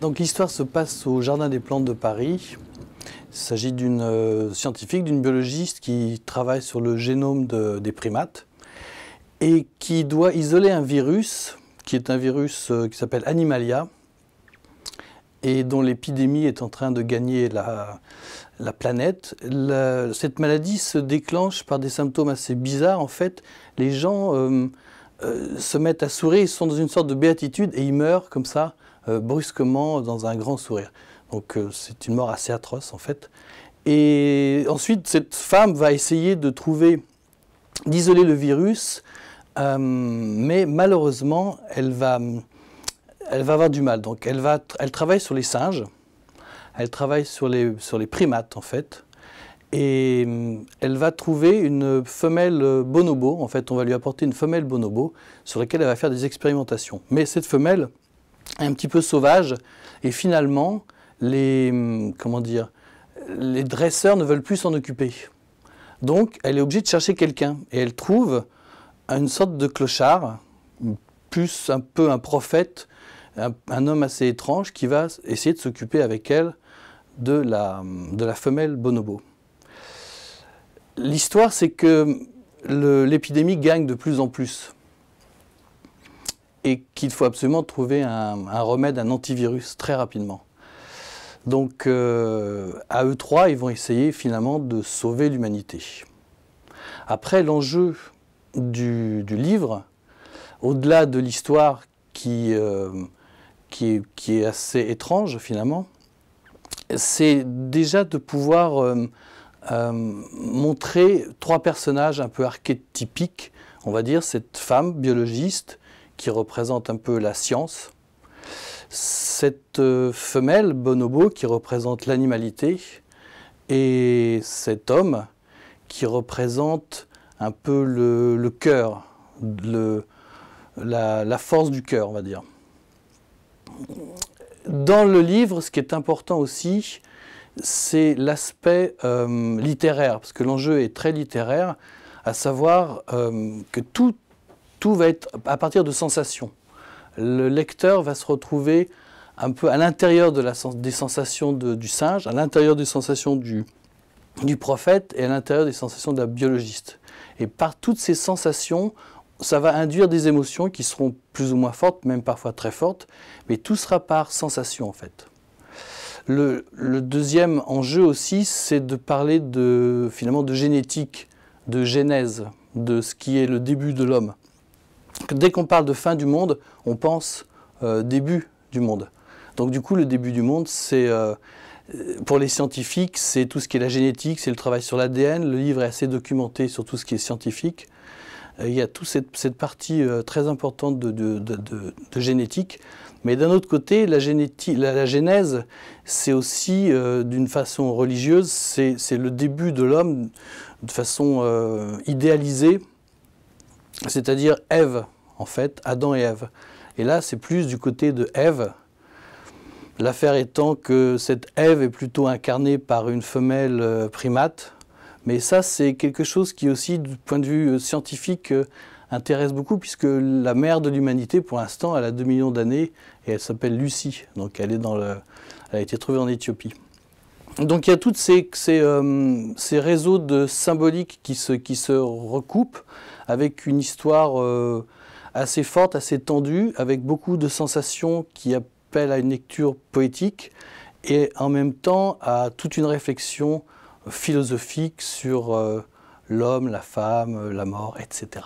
Donc l'histoire se passe au Jardin des Plantes de Paris. Il s'agit d'une euh, scientifique, d'une biologiste qui travaille sur le génome des primates et qui doit isoler un virus, qui est un virus euh, qui s'appelle Animalia, et dont l'épidémie est en train de gagner la, planète. cette maladie se déclenche par des symptômes assez bizarres. En fait, les gens... Euh, euh, se mettent à sourire, ils sont dans une sorte de béatitude et ils meurent comme ça, euh, brusquement, dans un grand sourire. Donc euh, c'est une mort assez atroce en fait. Et ensuite, cette femme va essayer de trouver, d'isoler le virus, mais malheureusement, elle va, elle va avoir du mal. Donc elle, travaille sur les singes, elle travaille sur les primates en fait et euh, elle va trouver une femelle bonobo. En fait, on va lui apporter une femelle bonobo sur laquelle elle va faire des expérimentations. Mais cette femelle est un petit peu sauvage et finalement, les, hum, comment dire, les dresseurs ne veulent plus s'en occuper. Donc, elle est obligée de chercher quelqu'un et elle trouve une sorte de clochard, plus un peu un prophète, un, homme assez étrange qui va essayer de s'occuper avec elle de la femelle bonobo. L'histoire, c'est que l'épidémie gagne de plus en plus et qu'il faut absolument trouver un, remède, un antivirus très rapidement. Donc euh, à eux trois, ils vont essayer finalement de sauver l'humanité. Après, l'enjeu du, livre, au-delà de l'histoire qui, euh, qui, est assez étrange finalement, c'est déjà de pouvoir... Euh, euh, montrer trois personnages un peu archétypiques, on va dire, cette femme biologiste qui représente un peu la science, cette euh, femelle bonobo qui représente l'animalité, et cet homme qui représente un peu le, cœur, la, la, force du cœur, on va dire. Dans le livre, ce qui est important aussi, c'est l'aspect euh, littéraire, parce que l'enjeu est très littéraire, à savoir euh, que tout, va être à partir de sensations. Le lecteur va se retrouver un peu à l'intérieur des sensations du singe, à l'intérieur des sensations du, du prophète et à l'intérieur des sensations de la biologiste. Et par toutes ces sensations, ça va induire des émotions qui seront plus ou moins fortes, même parfois très fortes, mais tout sera par sensation en fait. Le, deuxième enjeu aussi, c'est de parler de, finalement de génétique, de genèse, de ce qui est le début de l'homme. Dès qu'on parle de fin du monde, on pense euh, début du monde. Donc du coup, le début du monde, c'est euh, pour les scientifiques, c'est tout ce qui est la génétique, c'est le travail sur l'ADN. Le livre est assez documenté sur tout ce qui est scientifique. Euh, il y a toute cette, partie euh, très importante de, génétique. Mais d'un autre côté, la, genèse, c'est aussi, euh, d'une façon religieuse, c'est le début de l'homme de façon idéalisée, c'est-à-dire Ève, en fait, Adam et Ève. Et là, c'est plus du côté de Ève. L'affaire étant que cette Ève est plutôt incarnée par une femelle primate, mais ça, c'est quelque chose qui aussi, du point de vue euh, scientifique, euh, intéresse beaucoup, puisque la mère de l'humanité, pour l'instant, elle a 2 millions d'années, et elle s'appelle Lucie, donc elle, a été trouvée en Éthiopie. Donc il y a tous euh, ces, réseaux de symboliques qui se, recoupent, avec une histoire assez forte, assez tendue, avec beaucoup de sensations qui appellent à une lecture poétique, et en même temps à toute une réflexion philosophique sur euh, l'homme, la femme, euh, la mort, etc.